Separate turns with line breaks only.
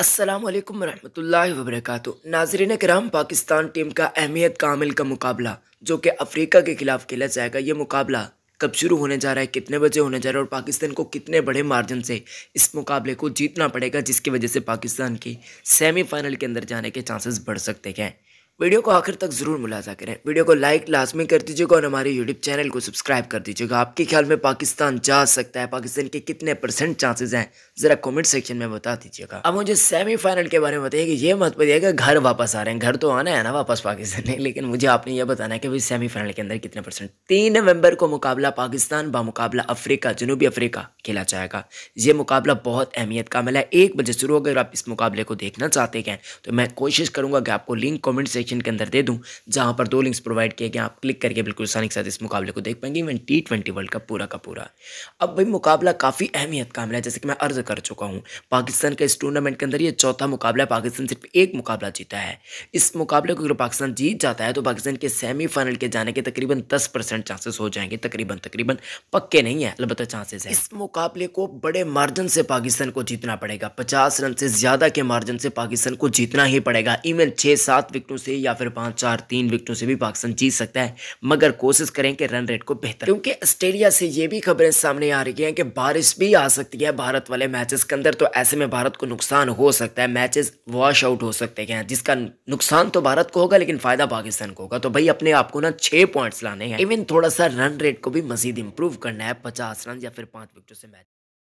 असलम वरहमल वबरक नाजरन कराम पाकिस्तान टीम का अहमियत कामिल का मुकाबला जो कि अफ्रीका के खिलाफ खेला जाएगा ये मुकाबला कब शुरू होने जा रहा है कितने बजे होने जा रहा है और पाकिस्तान को कितने बड़े मार्जिन से इस मुकाबले को जीतना पड़ेगा जिसकी वजह से पाकिस्तान की सेमीफाइनल के अंदर जाने के चांसेस बढ़ सकते हैं वीडियो को आखिर तक ज़रूर मुलाजा करें वीडियो को लाइक लाजमी कर दीजिएगा और हमारे यूट्यूब चैनल को सब्सक्राइब कर दीजिएगा आपके ख्याल में पाकिस्तान जा सकता है पाकिस्तान के कितने परसेंट चांसेस हैं ज़रा कमेंट सेक्शन में बता दीजिएगा अब मुझे सेमीफाइनल के बारे में बताइए कि ये मत बताइएगा घर वापस आ रहे हैं घर तो आना है ना वापस पाकिस्तान लेकिन मुझे आपने यह बताना है कि भाई सेमीफाइनल के अंदर कितने परसेंट तीन नवंबर को मुकाबला पाकिस्तान बामुकाबला अफ्रीका जनूबी अफ्रीका खेला जाएगा ये मुकाबला बहुत अहमियत का मिला है एक बजे शुरू अगर आप इस मुकाबले को देखना चाहते हैं तो मैं कोशिश करूँगा कि आपको लिंक कॉमेंट सेक्शन डिस्क्रिप्शन के अंदर दे दूँ जहाँ पर दो लिंक्स प्रोवाइड किए गए आप क्लिक करके बिल्कुल आसानी के साथ इस मुकाबले को देख पाएंगे even T twenty world cup पूरा का पूरा अब भाई मुकाबला काफ़ी अहमियत का है जैसे कि मैं अर्ज कर चुका हूँ पाकिस्तान के इस टूर्नामेंट के अंदर ये चौथा मुकाबला है पाकिस्तान सिर्फ एक मुकाबला जीता है इस मुकाबले को अगर पाकिस्तान जीत जाता है तो पाकिस्तान के सेमीफाइनल के जाने के तकरीबन दस परसेंट चांसेस हो जाएंगे तकरीबन तकरीबन पक्के नहीं है अलबत्त चांसेस है इस मुकाबले को बड़े मार्जिन से पाकिस्तान को जीतना पड़ेगा पचास रन से ज़्यादा के मार्जिन से पाकिस्तान को जीतना ही पड़ेगा इवन छः सात विकेटों से या फिर पाँच चार तीन विकेटों से भी पाकिस्तान जीत सकता है मगर कोशिश करें कि रन रेट को बेहतर क्योंकि ऑस्ट्रेलिया से ये भी खबरें सामने आ रही हैं कि बारिश भी आ सकती है भारत वाले मैचेस के अंदर तो ऐसे में भारत को नुकसान हो सकता है मैचेस वॉश आउट हो सकते हैं जिसका नुकसान तो भारत को होगा लेकिन फायदा पाकिस्तान को होगा तो भाई अपने आप को ना छह पॉइंट्स लाने हैं इवन थोड़ा सा रन रेट को भी मजीद इंप्रूव करना है पचास रन या फिर पांच विकेटों से मैच